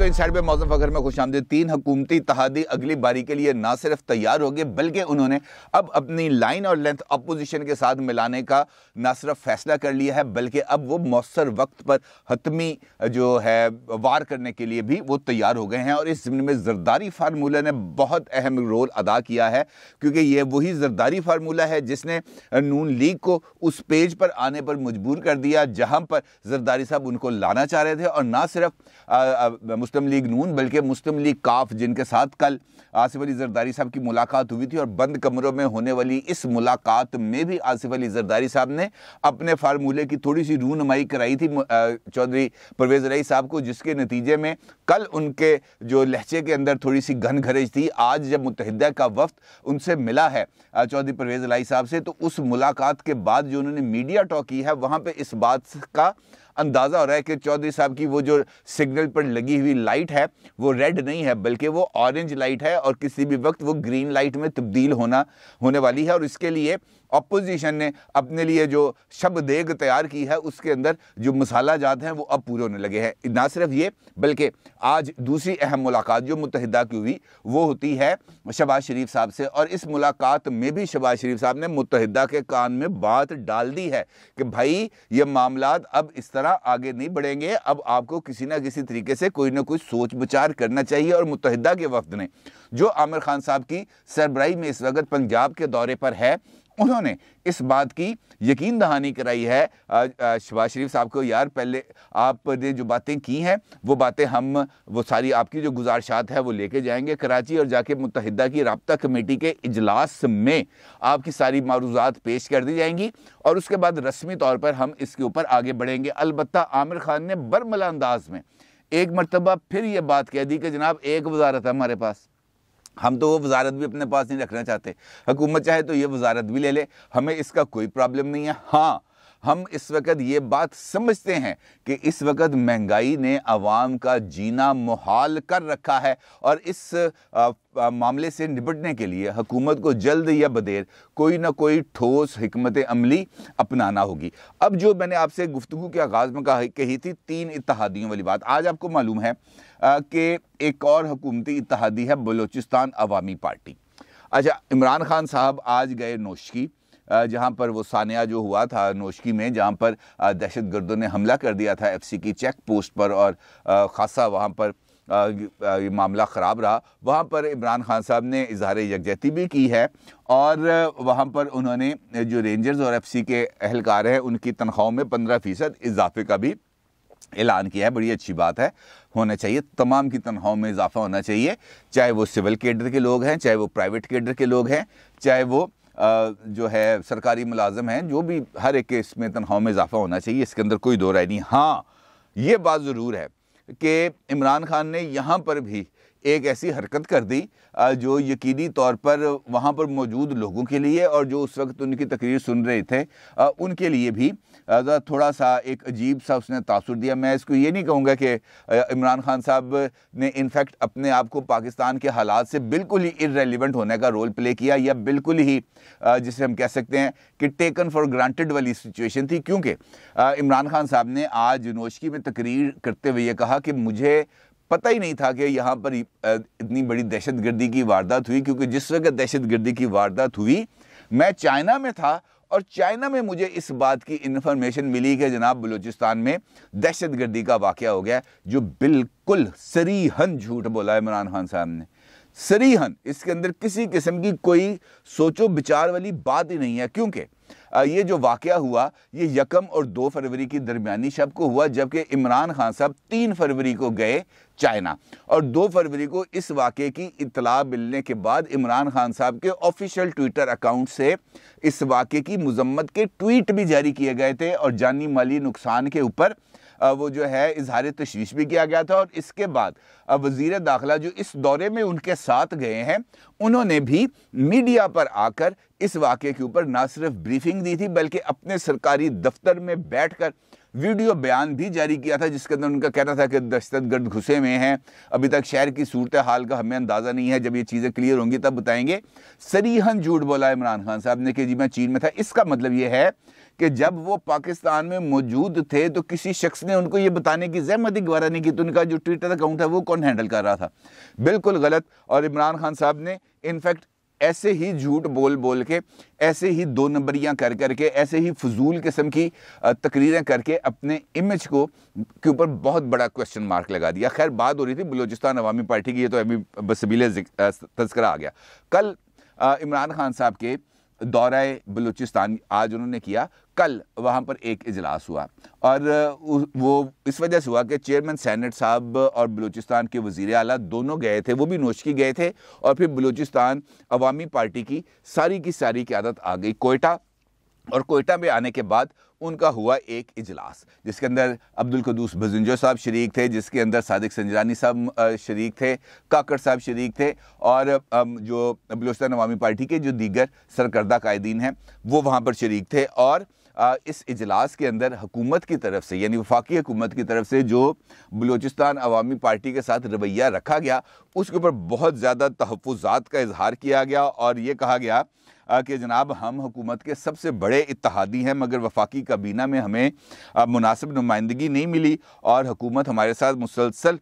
दोस्तों इन साइड पर मौजूद फखर में खुश आमदी तीन हकूमती तहादी अगली बारी के लिए ना सिर्फ तैयार हो गए बल्कि उन्होंने अब अपनी लाइन और लेंथ अपोजिशन के साथ मिलाने का ना सिर्फ फैसला कर लिया है बल्कि अब वो मौसर वक्त पर हतमी जो है वार करने के लिए भी वो तैयार हो गए हैं और इस जमीन में जरदारी फार्मूला ने बहुत अहम रोल अदा किया है क्योंकि ये वही जरदारी फार्मूला है जिसने नून लीग को उस पेज पर आने पर मजबूर कर दिया जहाँ पर जरदारी साहब उनको लाना चाह रहे थे और ना सिर्फ मुस्लिम लीग नून बल्कि मुस्लिम लीग काफ जिनके साथ कल आसिफ अली जरदारी साहब की मुलाकात हुई थी और बंद कमरों में होने वाली इस मुलाकात में भी आसिफ अली जरदारी साहब ने अपने फार्मूले की थोड़ी सी रूनमाई कराई थी चौधरी परवेज़ रई साहब को जिसके नतीजे में कल उनके जो लहजे के अंदर थोड़ी सी घन घरेज थी आज जब मुतहदा का वक्त उनसे मिला है चौधरी परवेज़ रई साहब से तो उस मुलाकात के बाद जो उन्होंने मीडिया टॉक की है वहाँ पर इस बात का अंदाज़ा हो रहा है कि चौधरी साहब की वो जो सिग्नल पर लगी हुई लाइट है वो रेड नहीं है बल्कि वो ऑरेंज लाइट है और किसी भी वक्त वो ग्रीन लाइट में तब्दील होना होने वाली है और इसके लिए अपोजिशन ने अपने लिए जो शब देग तैयार की है उसके अंदर जो मसाला जात हैं वो अब पूरे होने लगे हैं ना सिर्फ ये बल्कि आज दूसरी अहम मुलाकात जो मुतहदा की हुई वो होती है शबाज शरीफ साहब से और इस मुलाकात में भी शबाज शरीफ साहब ने मुतहदा के कान में बात डाल दी है कि भाई ये मामला अब इस तरह आगे नहीं बढ़ेंगे अब आपको किसी ना किसी तरीके से कोई ना कोई सोच विचार करना चाहिए और मुतहदा के वफद ने जो आमिर खान साहब की सरबराही में इस वक्त पंजाब के दौरे पर है उन्होंने इस बात की यकीन दहानी कराई है शबाज शरीफ साहब को यार पहले आपने जो बातें की हैं वो बातें हम वो सारी आपकी जो गुजारशात है वो लेके जाएंगे कराची और जाके मुतहदा की रबता कमेटी के इजलास में आपकी सारी मारूजात पेश कर दी जाएंगी और उसके बाद रस्मी तौर पर हम इसके ऊपर आगे बढ़ेंगे अलबत् आमिर खान ने बरमला अंदाज में एक मरतबा फिर ये बात कह दी कि जनाब एक वजारत है हमारे पास हम तो वो वजारत भी अपने पास नहीं रखना चाहते हुकूमत चाहे तो ये वजारत भी ले ले हमें इसका कोई प्रॉब्लम नहीं है हाँ हम इस वक्त ये बात समझते हैं कि इस वक्त महंगाई ने आवाम का जीना मुहाल कर रखा है और इस आ, आ, मामले से निपटने के लिए हुकूमत को जल्द या बदेर कोई ना कोई ठोस हमत अमली अपनाना होगी अब जो मैंने आपसे गुफ्तु के आगाज़ में कहा कही थी तीन इतिहादियों वाली बात आज आपको मालूम है कि एक और हकूमती इतिहादी है बलूचिस्तान अवामी पार्टी अच्छा इमरान खान साहब आज गए नोशकी जहाँ पर वो सानिया जो हुआ था नोशकी में जहाँ पर दहशत गर्दों ने हमला कर दिया था एफसी की चेक पोस्ट पर और ख़ासा वहाँ पर ये मामला ख़राब रहा वहाँ पर इमरान खान साहब ने इजहार यकजहती भी की है और वहाँ पर उन्होंने जो रेंजर्स और एफसी के अहलकार हैं उनकी तनख्वाहों में पंद्रह फ़ीसद इजाफे का भी ऐलान किया है बड़ी अच्छी बात है होना चाहिए तमाम की तनख्वाहों में इजाफा होना चाहिए चाहे वो सिविल केडर के लोग हैं चाहे वो प्राइवेट केडर के लोग हैं चाहे वो जो है सरकारी मुलाजम हैं जो भी हर एक केस में तनख्वाह में इजाफा होना चाहिए इसके अंदर कोई दो राय नहीं हाँ ये बात ज़रूर है कि इमरान खान ने यहाँ पर भी एक ऐसी हरकत कर दी जो यकीनी तौर पर वहाँ पर मौजूद लोगों के लिए और जो उस वक्त उनकी तकरीर सुन रहे थे उनके लिए भी थोड़ा सा एक अजीब सा उसने तासर दिया मैं इसको ये नहीं कहूँगा कि इमरान खान साहब ने इनफैक्ट अपने आप को पाकिस्तान के हालात से बिल्कुल ही इरेलीवेंट होने का रोल प्ले किया या बिल्कुल ही जिसे हम कह सकते हैं कि टेकन फॉर ग्रांटेड वाली सिचुएशन थी क्योंकि इमरान खान साहब ने आज नोशकी में तकरीर करते हुए ये कहा कि मुझे पता ही नहीं था कि यहाँ पर इतनी बड़ी दहशत गर्दी की वारदात हुई क्योंकि जिस वक्त दहशत गर्दी की वारदात हुई मैं चाइना में था और चाइना में मुझे इस बात की इन्फॉर्मेशन मिली कि जनाब बलूचिस्तान में दहशत गर्दी का वाक़ हो गया जो बिल्कुल सरीहन झूठ बोला इमरान खान साहब ने सरीहन इसके अंदर किसी किस्म की कोई सोचो विचार वाली बात ही नहीं है क्योंकि ये जो वाक़ हुआ ये यकम और दो फरवरी की दरमियानी शब को हुआ जबकि इमरान खान साहब तीन फरवरी को गए चाइना और दो फरवरी को इस वाक़े की इतला मिलने के बाद इमरान खान साहब के ऑफिशियल ट्विटर अकाउंट से इस वाक़े की मजम्मत के ट्वीट भी जारी किए गए थे और जानी माली नुकसान के ऊपर वो जो है इजहार तशवीश भी किया गया था और इसके बाद वजीर दाखिला जो इस दौरे में उनके साथ गए हैं उन्होंने भी मीडिया पर आकर इस वाक़े के ऊपर ना सिर्फ ब्रीफिंग दी थी बल्कि अपने सरकारी दफ्तर में बैठ कर वीडियो बयान भी जारी किया था जिसके अंदर उनका कहना था कि दहशत गर्द घुसे में हैं अभी तक शहर की सूरत हाल का हमें अंदाज़ा नहीं है जब ये चीज़ें क्लियर होंगी तब बताएंगे सरीहन झूठ बोला इमरान खान साहब ने कि जी मैं चीन में था इसका मतलब ये है कि जब वो पाकिस्तान में मौजूद थे तो किसी शख्स ने उनको ये बताने की जहमत ही गुबारा नहीं की तो उनका जो ट्विटर अकाउंट है वो कौन हैंडल कर रहा था बिल्कुल गलत और इमरान खान साहब ने इनफैक्ट ऐसे ही झूठ बोल बोल के ऐसे ही दो नंबरियां कर करके ऐसे ही फजूल किस्म की तकरीरें करके अपने इमेज को के ऊपर बहुत बड़ा क्वेश्चन मार्क लगा दिया खैर बात हो रही थी बलोचिस्तान अवामी पार्टी की ये तो अभी बसबीले तस्करा आ गया कल इमरान खान साहब के दौरा बलूचिस्तान आज उन्होंने किया कल वहाँ पर एक इजलास हुआ और वो इस वजह से हुआ कि चेयरमैन सैनट साहब और बलूचिस्तान के वजीर अला दोनों गए थे वो भी नोशकी गए थे और फिर बलूचिस्तान अवामी पार्टी की सारी की सारी क्यादत आ गई कोयटा और कोयटा में आने के बाद उनका हुआ एक इजलास जिसके अंदर अब्दुल कदूस भजुंजो साहब शरीक थे जिसके अंदर सादिक संजरानी साहब शरीक थे काकड़ साहब शरीक थे और जो बलोचस्तान अवामी पार्टी के जो दीगर सरकर्दा कायदीन हैं वो वहाँ पर शरीक थे और इस इजलास के अंदर हुकूमत की तरफ से यानी वफाकी हुकूमत की तरफ से जो बलूचिस्तान अवामी पार्टी के साथ रवैया रखा गया उसके ऊपर बहुत ज़्यादा तहफ़ात का इजहार किया गया और ये कहा गया कि जनाब हम हुकूमत के सबसे बड़े इतिहादी हैं मगर वफाकी काबीना में हमें मुनासिब नुमाइंदगी नहीं मिली और हुकूमत हमारे साथ मुसलसल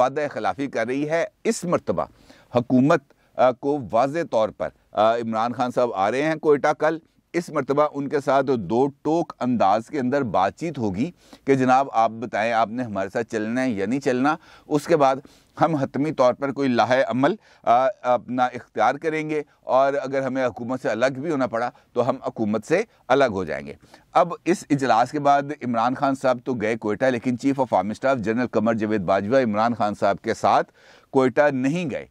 वादा खिलाफी कर रही है इस मरतबा हकूमत को वाज तौर पर इमरान खान साहब आ रहे हैं कोयटा कल इस मरतबा उनके साथ दो टोक अंदाज के अंदर बातचीत होगी कि जनाब आप बताएं आपने हमारे साथ चलना है या नहीं चलना उसके बाद हम हतमी तौर पर कोई लाह अमल अपना इख्तियार करेंगे और अगर हमें हुकूमत से अलग भी होना पड़ा तो हम हकूमत से अलग हो जाएंगे अब इस इजलास के बाद इमरान खान साहब तो गए कोयटा लेकिन chief of army staff general Qamar Javed Bajwa Imran Khan साहब के साथ कोयटा नहीं गए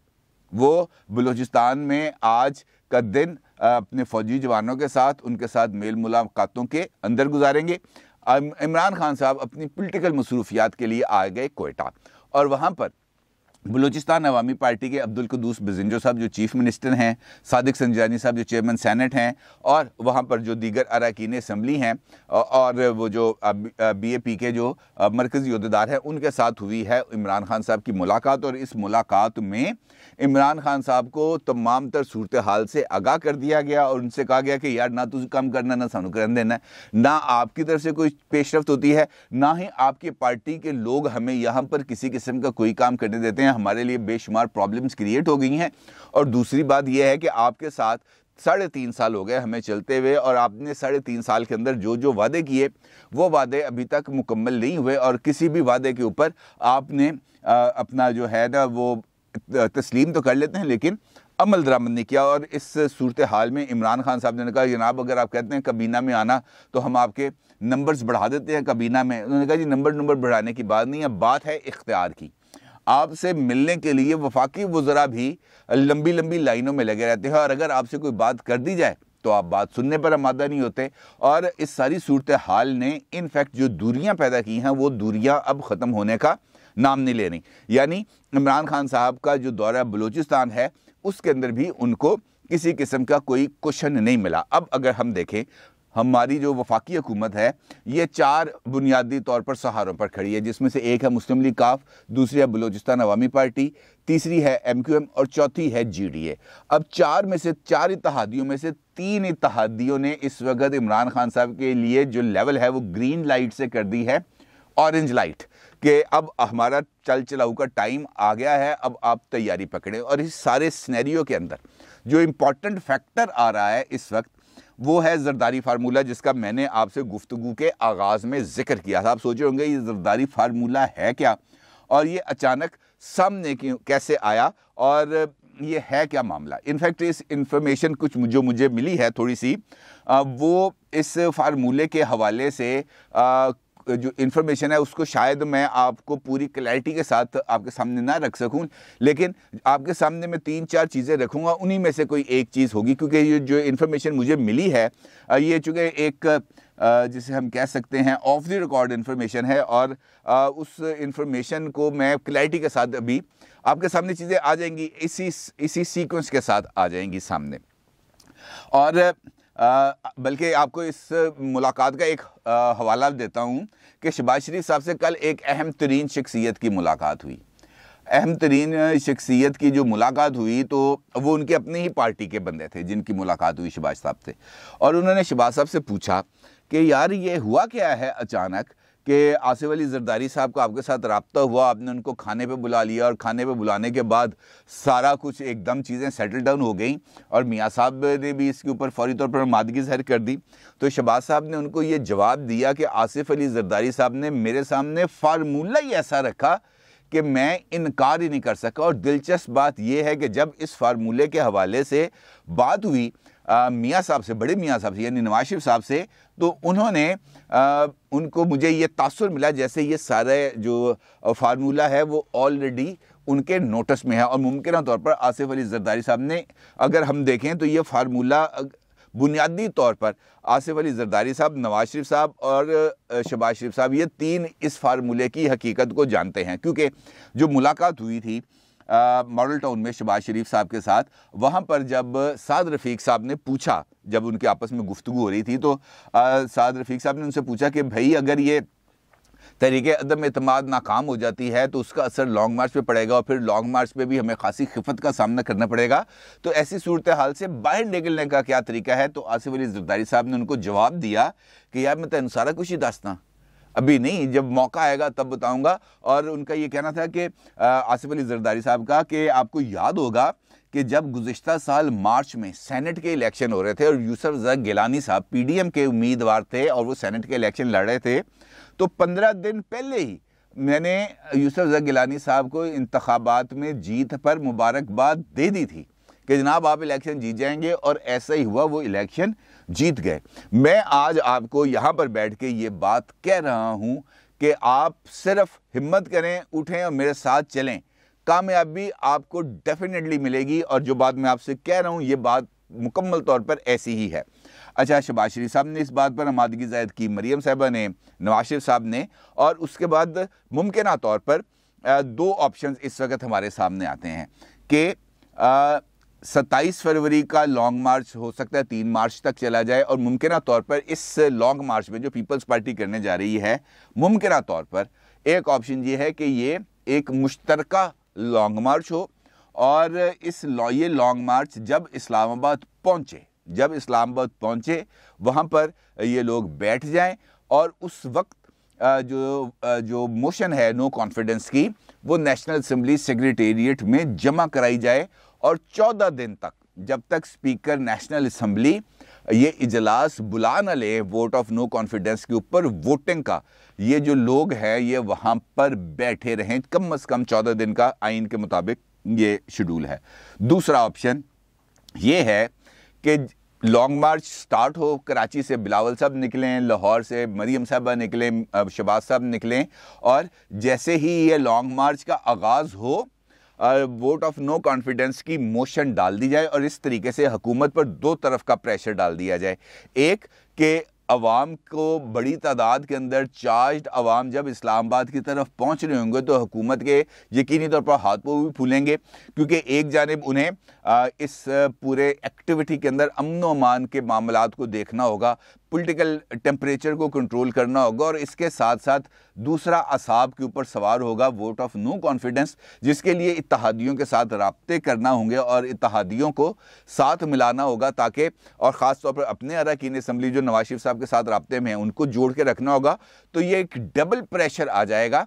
वो बलूचिस्तान में आज का दिन अपने फौजी जवानों के साथ उनके साथ मेल मुलाकातों के अंदर गुजारेंगे इमरान खान साहब अपनी पॉलिटिकल मसरूफियात के लिए आ गए कोयटा और वहाँ पर बलूचिस्तान अवामी पार्टी के अब्दुल कदूस बजिंजो साहब जो चीफ मिनिस्टर हैं सादिक संजानी साहब जो चेयरमैन सेनेट हैं और वहाँ पर जो दीगर अरकान असम्बली हैं और वो जो बी ए पी के जो मरकज़ी अहदेदार हैं उनके साथ हुई है इमरान खान साहब की मुलाकात और इस मुलाकात में इमरान खान साहब को तमाम तर सूरत हाल से आगाह कर दिया गया और उनसे कहा गया कि यार ना तुझे कम करना ना सानू कर देना ना आपकी तरफ से कोई पेशरफ होती है ना ही आपकी पार्टी के लोग हमें यहाँ पर किसी किस्म का कोई काम करने देते हैं हमारे लिए बेशुमार प्रॉब्लम्स क्रिएट हो गई हैं और दूसरी बात यह है कि आपके साथ साढ़े तीन साल हो गए हमें चलते हुए और आपने साढ़े तीन साल के अंदर जो जो वादे किए वो वादे अभी तक मुकम्मल नहीं हुए और किसी भी वादे के ऊपर आपने आ, अपना जो है ना वो तस्लीम तो कर लेते हैं लेकिन अमल दरामद नहीं किया और इस सूरत हाल में इमरान खान साहब ने कहा जनाब अगर आप कहते हैं कबीना में आना तो हम आपके नंबर्स बढ़ा देते हैं कबीना में उन्होंने कहा जी नंबर नंबर बढ़ाने की बात नहीं है बात है इख्तियार की आपसे मिलने के लिए वफाकी वज़रा भी लंबी लंबी लाइनों में लगे रहते हैं और अगर आपसे कोई बात कर दी जाए तो आप बात सुनने पर आमादा नहीं होते और इस सारी सूरत हाल ने इनफैक्ट जो दूरियां पैदा की हैं वो दूरियां अब ख़त्म होने का नाम नहीं ले रही यानी इमरान खान साहब का जो दौरा बलूचिस्तान है उसके अंदर भी उनको किसी किस्म का कोई क्वेश्चन नहीं मिला अब अगर हम देखें हमारी जो वफाकी हुकूमत है ये चार बुनियादी तौर पर सहारों पर खड़ी है जिसमें से एक है मुस्लिम लीग काफ दूसरी है बलोचिस्तान अवामी पार्टी तीसरी है एम क्यू एम और चौथी है जी डी ए अब चार में से चार इतिहादियों में से तीन इतिहादियों ने इस वक्त इमरान खान साहब के लिए जो लेवल है वो ग्रीन लाइट से कर दी है ऑरेंज लाइट कि अब हमारा चल चलाऊ का टाइम आ गया है अब आप तैयारी पकड़ें और इस सारे स्नैरियो के अंदर जो इम्पॉर्टेंट फैक्टर आ रहा है इस वक्त वो है जरदारी फार्मूला जिसका मैंने आपसे गुफ्तु के आगाज़ में जिक्र किया था आप सोच रहे होंगे ये जरदारी फार्मूला है क्या और ये अचानक सामने क्यों कैसे आया और ये है क्या मामला इनफैक्ट इस इंफॉर्मेशन कुछ जो मुझे मिली है थोड़ी सी वो इस फार्मूले के हवाले से आ, जो इन्फॉर्मेशन है उसको शायद मैं आपको पूरी क्लैरिटी के साथ आपके सामने ना रख सकूं लेकिन आपके सामने मैं तीन चार चीज़ें रखूंगा उन्हीं में से कोई एक चीज़ होगी क्योंकि ये जो इन्फॉर्मेशन मुझे मिली है ये चूँकि एक जिसे हम कह सकते हैं ऑफ द रिकॉर्ड इन्फॉर्मेशन है और उस इन्फॉर्मेशन को मैं क्लैरिटी के साथ अभी आपके सामने चीज़ें आ जाएंगी इसी इसी सीक्वेंस के साथ आ जाएंगी सामने और बल्कि आपको इस मुलाकात का एक आ, हवाला देता हूँ कि शबाज शरीफ साहब से कल एक अहम तरीन शख्सियत की मुलाकात हुई अहम तरीन शख्सियत की जो मुलाकात हुई तो वो उनके अपने ही पार्टी के बंदे थे जिनकी मुलाकात हुई शबाज साहब से और उन्होंने शबाज साहब से पूछा कि यार ये हुआ क्या है अचानक कि आसिफ अली जरदारी साहब का आपके साथ रबता हुआ आपने उनको खाने पे बुला लिया और खाने पे बुलाने के बाद सारा कुछ एकदम चीज़ें सेटल डाउन हो गई और मियाँ साहब ने भी इसके ऊपर फौरी तौर पर मादगी जहर कर दी तो शबाज़ साहब ने उनको ये जवाब दिया कि आसिफ अली जरदारी साहब ने मेरे सामने फार्मूला ही ऐसा रखा कि मैं इनकार ही नहीं कर सका और दिलचस्प बात यह है कि जब इस फार्मूले के हवाले से बात हुई मियाँ साहब से बड़े मियाँ साहब से यानी नवाज शरीफ साहब से तो उन्होंने आ, उनको मुझे ये तासर मिला जैसे ये सारे जो फार्मूला है वो ऑलरेडी उनके नोटिस में है और मुमकिन तौर पर आसिफ अली जरदारी साहब ने अगर हम देखें तो ये फार्मूला बुनियादी तौर पर आसिफ अली जरदारी साहब नवाज शरीफ साहब और शबाज शरीफ साहब ये तीन इस फार्मूले की हकीकत को जानते हैं क्योंकि जो मुलाकात हुई थी मॉडल टाउन में शबाज शरीफ साहब के साथ वहाँ पर जब साद रफ़ीक साहब ने पूछा जब उनके आपस में गुफ्तु हो रही थी तो साद रफ़ीक साहब ने उनसे पूछा कि भाई अगर ये तरीके अदम अतमाद नाकाम हो जाती है तो उसका असर लॉन्ग मार्च पे पड़ेगा और फिर लॉन्ग मार्च पे भी हमें खासी खिफत का सामना करना पड़ेगा तो ऐसी सूरत हाल से बाहर निकलने का क्या तरीका है तो आसिफ अली जरदारी साहब ने उनको जवाब दिया कि यार मैं तो अनुसारा कुछ ही दास्ता अभी नहीं जब मौका आएगा तब बताऊंगा और उनका ये कहना था कि आसिफ अली जरदारी साहब का कि आपको याद होगा कि जब गुज्त साल मार्च में सेनेट के इलेक्शन हो रहे थे और यूसफ जर गिलानी साहब पी के उम्मीदवार थे और वो सेनेट के इलेक्शन लड़ रहे थे तो पंद्रह दिन पहले ही मैंने यूसफ जर गिलानी साहब को इंतबात में जीत पर मुबारकबाद दे दी थी कि जनाब आप इलेक्शन जीत जाएंगे और ऐसा ही हुआ वो इलेक्शन जीत गए मैं आज आपको यहाँ पर बैठ के ये बात कह रहा हूँ कि आप सिर्फ हिम्मत करें उठें और मेरे साथ चलें कामयाबी आपको डेफिनेटली मिलेगी और जो बात मैं आपसे कह रहा हूँ ये बात मुकम्मल तौर पर ऐसी ही है अच्छा शबाज शरीफ साहब ने इस बात पर आमादगी जायद की मरीम साहबा ने नवाज शरीफ साहब ने और उसके बाद मुमकिन तौर पर दो ऑप्शन इस वक्त हमारे सामने आते हैं कि सत्ताईस फरवरी का लॉन्ग मार्च हो सकता है तीन मार्च तक चला जाए और मुमकिन तौर पर इस लॉन्ग मार्च में जो पीपल्स पार्टी करने जा रही है मुमकिन तौर पर एक ऑप्शन ये है कि ये एक मुश्तरका लॉन्ग मार्च हो और इस ये लॉन्ग मार्च जब इस्लामाबाद पहुँचे जब इस्लामाबाद पहुँचे वहाँ पर ये लोग बैठ जाएं और उस वक्त जो जो मोशन है नो कॉन्फिडेंस की वो नेशनल असम्बली सेक्रेटेरिएट में जमा कराई जाए और 14 दिन तक जब तक स्पीकर नेशनल असम्बली ये इजलास बुला न ले वोट ऑफ नो कॉन्फिडेंस के ऊपर वोटिंग का ये जो लोग हैं ये वहाँ पर बैठे रहें कम अज़ कम चौदह दिन का आइन के मुताबिक ये शेड्यूल है दूसरा ऑप्शन ये है कि लॉन्ग मार्च स्टार्ट हो कराची से बिलावल साहब निकलें लाहौर से मरीम साहबा निकलें शबाज साहब निकलें और जैसे ही ये लॉन्ग मार्च का आगाज़ हो वोट ऑफ नो कॉन्फिडेंस की मोशन डाल दी जाए और इस तरीके से हुकूमत पर दो तरफ का प्रेशर डाल दिया जाए एक के अवाम को बड़ी तादाद के अंदर चार्ज अवाम जब इस्लामाबाद की तरफ पहुंच रहे होंगे तो हुकूमत के यकीनी तौर पर हाथ पाँव भी फूलेंगे क्योंकि एक जानब उन्हें इस पूरे एक्टिविटी के अंदर अमन अमान के मामला को देखना होगा पॉलिटिकल टेम्परेचर को कंट्रोल करना होगा और इसके साथ साथ दूसरा असाब के ऊपर सवार होगा वोट ऑफ नो कॉन्फिडेंस जिसके लिए इतिहादियों के साथ रबते करना होंगे और इतिहादियों को साथ मिलाना होगा ताकि और ख़ास तौर पर अपने अरकान इसम्बली जो नवाज शरीफ साहब के साथ रबते में हैं उनको जोड़ के रखना होगा तो ये एक डबल प्रेशर आ जाएगा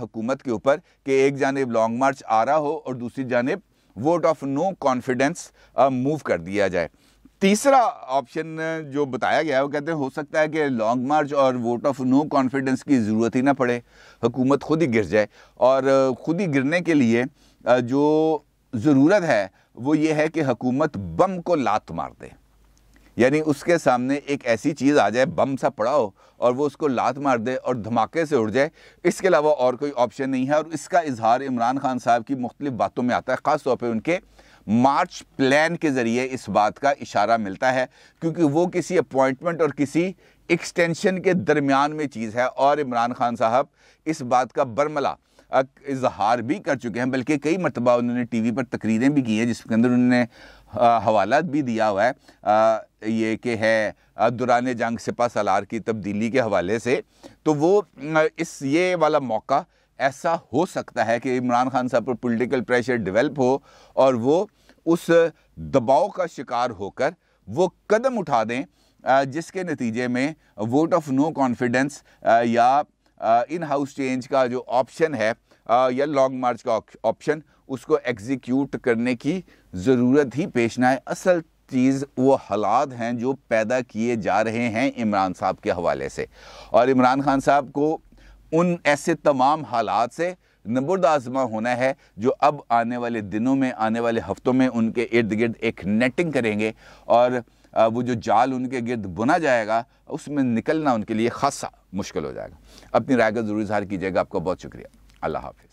हुकूमत के ऊपर कि एक जानब लॉन्ग मार्च आ रहा हो और दूसरी जानब vote of no confidence move कर दिया जाए तीसरा ऑप्शन जो बताया गया है वो कहते हैं हो सकता है कि लॉन्ग मार्च और वोट ऑफ नो कॉन्फिडेंस की ज़रूरत ही ना पड़े हुकूमत खुद ही गिर जाए और ख़ुद ही गिरने के लिए जो ज़रूरत है वो ये है कि हुकूमत बम को लात मार दे यानी उसके सामने एक ऐसी चीज़ आ जाए बम सा पड़ा हो और वो उसको लात मार दे और धमाके से उड़ जाए इसके अलावा और कोई ऑप्शन नहीं है और इसका इजहार इमरान खान साहब की मुख्तलिफ बातों में आता है ख़ास तौर पर उनके मार्च प्लान के ज़रिए इस बात का इशारा मिलता है क्योंकि वो किसी अपॉइंटमेंट और किसी एक्सटेंशन के दरमियान में चीज़ है और इमरान खान साहब इस बात का बरमला इजहार भी कर चुके हैं बल्कि कई मरतबा उन्होंने टी वी पर तकरीरें भी की हैं जिसके अंदर उन्होंने हवाला भी दिया हुआ है ये कि है दुरान जंग सिपा सलार की तब्दीली के हवाले से तो वो इस ये वाला मौका ऐसा हो सकता है कि इमरान खान साहब पर पॉलिटिकल प्रेशर डेवलप हो और वो उस दबाव का शिकार होकर वो कदम उठा दें जिसके नतीजे में वोट ऑफ नो कॉन्फिडेंस या इन हाउस चेंज का जो ऑप्शन है या लॉन्ग मार्च का ऑप्शन उसको एग्जीक्यूट करने की ज़रूरत ही पेश ना है असल चीज़ वो हालात हैं जो पैदा किए जा रहे हैं इमरान साहब के हवाले से और इमरान खान साहब को उन ऐसे तमाम हालात से नबुर्द आजमा होना है जो अब आने वाले दिनों में आने वाले हफ्तों में उनके इर्द गिर्द एक नेटिंग करेंगे और वो जो जाल उनके गिर्द बुना जाएगा उसमें निकलना उनके लिए खासा मुश्किल हो जाएगा अपनी राय का ज़रूर इजहार कीजिएगा आपका बहुत शुक्रिया अल्लाह हाफि